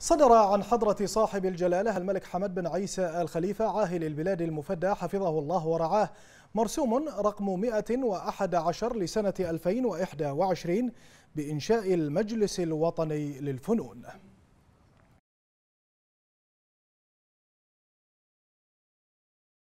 صدر عن حضرة صاحب الجلالة الملك حمد بن عيسى الخليفة عاهل البلاد المفدى حفظه الله ورعاه مرسوم رقم 111 لسنة 2021 بإنشاء المجلس الوطني للفنون